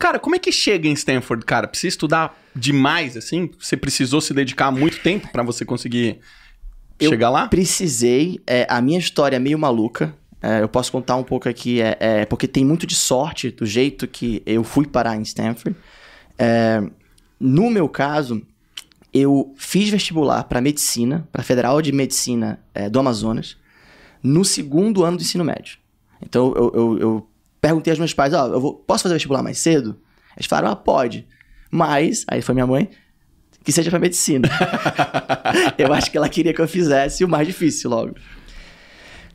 Cara, como é que chega em Stanford, cara? Precisa estudar demais, assim? Você precisou se dedicar muito tempo para você conseguir eu chegar lá? precisei. É, a minha história é meio maluca. É, eu posso contar um pouco aqui, é, é, porque tem muito de sorte do jeito que eu fui parar em Stanford. É, no meu caso, eu fiz vestibular para medicina, para Federal de Medicina é, do Amazonas, no segundo ano do ensino médio. Então eu, eu, eu perguntei aos meus pais, ó, oh, eu vou, posso fazer vestibular mais cedo? Eles falaram, ah, pode. Mas, aí foi minha mãe, que seja para medicina. eu acho que ela queria que eu fizesse o mais difícil logo.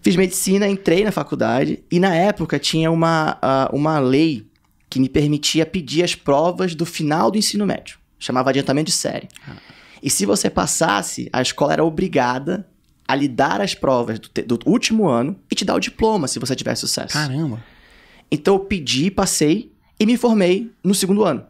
Fiz medicina, entrei na faculdade e na época tinha uma, uh, uma lei que me permitia pedir as provas do final do ensino médio. Chamava adiantamento de série. Ah. E se você passasse, a escola era obrigada a lhe dar as provas do, te, do último ano e te dar o diploma se você tiver sucesso. Caramba! Então eu pedi, passei e me formei no segundo ano.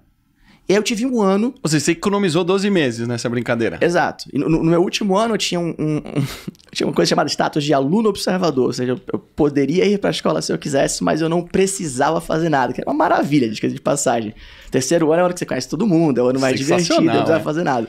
E aí eu tive um ano. Ou seja, você economizou 12 meses nessa brincadeira. Exato. No, no, meu último ano eu tinha, um, um, um tinha uma coisa chamada status de aluno observador. Ou seja, eu, eu poderia ir para a escola se eu quisesse, mas eu não precisava fazer nada, que era uma maravilha de, de passagem. Terceiro ano é a hora que você conhece todo mundo, é o ano mais divertido, não precisava é? fazer nada.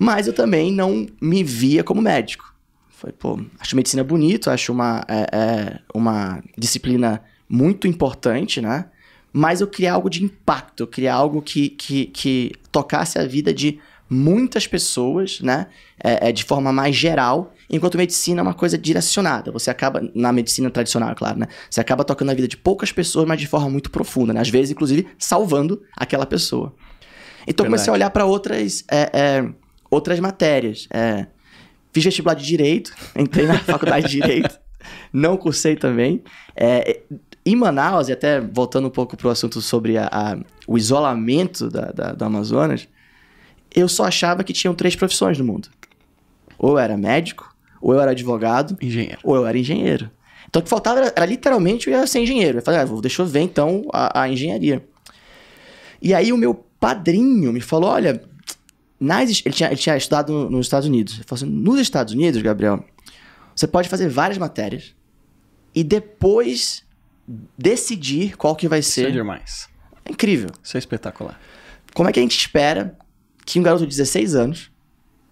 Mas eu também não me via como médico. foi pô, acho medicina bonito, acho uma, é, é, uma disciplina muito importante, né? Mas eu queria algo de impacto, criar algo que, que, que tocasse a vida de muitas pessoas, né? É, é, de forma mais geral, enquanto medicina é uma coisa direcionada. Você acaba, na medicina tradicional, claro, né? Você acaba tocando a vida de poucas pessoas, mas de forma muito profunda, né? Às vezes, inclusive, salvando aquela pessoa. Então, Verdade. comecei a olhar para outras, é, é, outras matérias. É, fiz vestibular de Direito, entrei na faculdade de Direito, não cursei também. É, em Manaus, e até voltando um pouco para o assunto sobre a, a, o isolamento da, da, do Amazonas, eu só achava que tinham três profissões no mundo. Ou eu era médico, ou eu era advogado, engenheiro. ou eu era engenheiro. Então o que faltava era, era literalmente eu ia ser engenheiro. Eu falei, ah, vou, deixa eu ver então a, a engenharia. E aí o meu padrinho me falou: olha, nas, ele, tinha, ele tinha estudado nos Estados Unidos. Ele falou assim: nos Estados Unidos, Gabriel, você pode fazer várias matérias e depois decidir qual que vai ser. Isso é demais. É incrível. Isso é espetacular. Como é que a gente espera que um garoto de 16 anos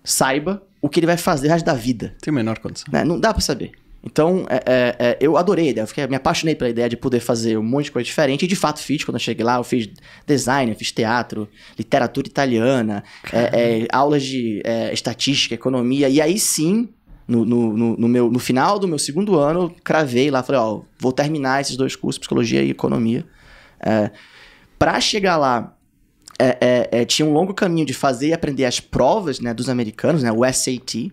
saiba o que ele vai fazer o resto da vida? Tem a menor condição. Né? Não dá para saber. Então, é, é, é, eu adorei a ideia, eu me apaixonei pela ideia de poder fazer um monte de coisa diferente. E de fato fiz, quando eu cheguei lá, eu fiz design, eu fiz teatro, literatura italiana, é, é, aulas de é, estatística, economia. E aí sim, no, no, no, no, meu, no final do meu segundo ano, cravei lá, falei, ó, vou terminar esses dois cursos, psicologia e economia. É, para chegar lá, é, é, é, tinha um longo caminho de fazer e aprender as provas né, dos americanos, né, o SAT.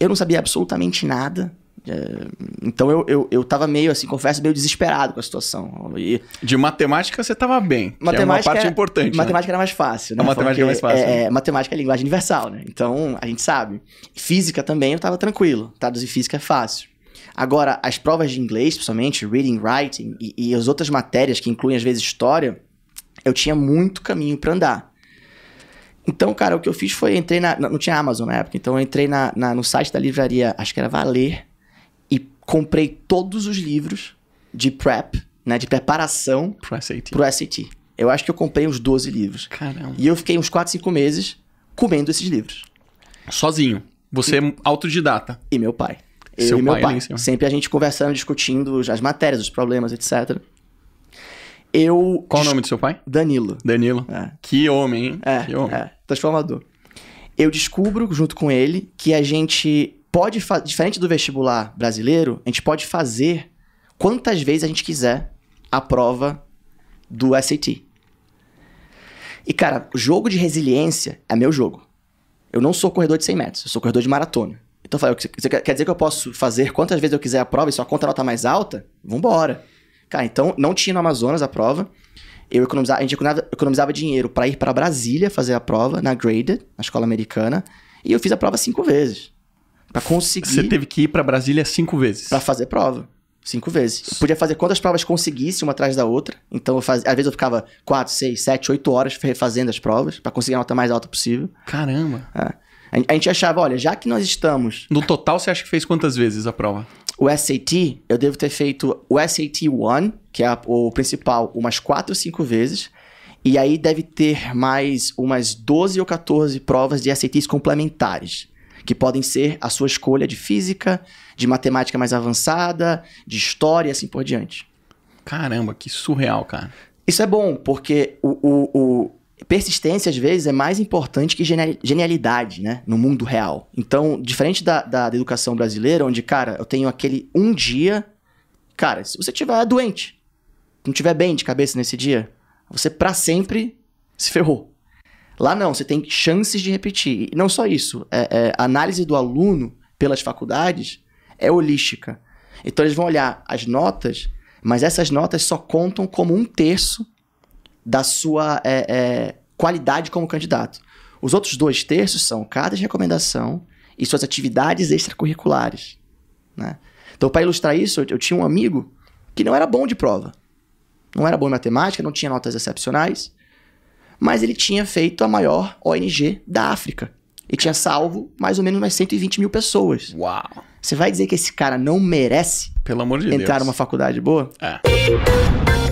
Eu não sabia absolutamente nada é, então eu, eu, eu tava meio assim, confesso, meio desesperado com a situação. E... De matemática você tava bem. Matemática é uma parte é- importante. Né? Matemática né? era mais fácil, né? A matemática é mais fácil. É, né? Matemática é linguagem universal, né? Então a gente sabe. Física também eu tava tranquilo. Traduzir física é fácil. Agora, as provas de inglês, principalmente, reading, writing e, e as outras matérias que incluem às vezes história, eu tinha muito caminho para andar. Então, cara, o que eu fiz foi entrei na. Não tinha Amazon na época, então eu entrei na, na no site da livraria, acho que era Valer comprei todos os livros de prep, né, de preparação pro SAT. pro SAT. Eu acho que eu comprei uns 12 livros. Caramba. E eu fiquei uns 4, 5 meses comendo esses livros. Sozinho. Você e, é autodidata. E meu pai. Eu Seu e meu pai. pai. Sempre a gente conversando, discutindo as matérias, os problemas, etc. Eu. Qual o nome do seu pai? Danilo. Danilo. É. Que homem, hein? É, que homem. É. Transformador. Eu descubro, junto com ele, que a gente pode diferente do vestibular brasileiro, a gente pode fazer quantas vezes a gente quiser a prova do SAT. E cara, o jogo de resiliência é meu jogo. Eu não sou corredor de 100 metros, eu sou corredor de maratona. Então eu quer dizer que eu posso fazer quantas vezes eu quiser a prova e só conta a nota mais alta? Vambora. Cara, então não tinha no Amazonas a prova. Eu economizava, a gente economizava dinheiro para ir para Brasília fazer a prova na Graded, na escola americana, e eu fiz a prova cinco vezes. Para conseguir. Você teve que ir para Brasília cinco vezes. Para fazer prova. Cinco vezes. Eu podia fazer quantas provas conseguisse, uma atrás da outra. Então, eu fazia, às vezes eu ficava quatro, seis, sete, oito horas refazendo as provas para conseguir a nota mais alta possível. Caramba! É. A gente achava, olha, já que nós estamos. No total, você acha que fez quantas vezes a prova? O SAT, eu devo ter feito o SAT 1, que é o principal, umas quatro ou cinco vezes. E aí deve ter mais umas 12 ou 14 provas de SATs complementares que podem ser a sua escolha de física, de matemática mais avançada, de história e assim por diante. Caramba, que surreal, cara. Isso é bom, porque o, o, o persistência, às vezes, é mais importante que genialidade, né? No mundo real. Então, diferente da, da, da, educação brasileira, onde, cara, eu tenho aquele um dia. Cara, se você tiver doente, não tiver bem de cabeça nesse dia, você para sempre se ferrou. Lá não, você tem chances de repetir. E não só isso, é, é, a análise do aluno pelas faculdades é holística. Então eles vão olhar as notas, mas essas notas só contam como um terço da sua é, é qualidade como candidato. Os outros dois terços são cada recomendação e suas atividades extracurriculares. Né? Então, para ilustrar isso, eu, eu tinha um amigo que não era bom de prova. Não era bom em matemática, não tinha notas excepcionais mas ele tinha feito a maior ONG da África. E tinha salvo mais ou menos umas 120 mil pessoas. Uau! Você vai dizer que esse cara não merece Pelo amor de entrar Deus. numa faculdade boa? É.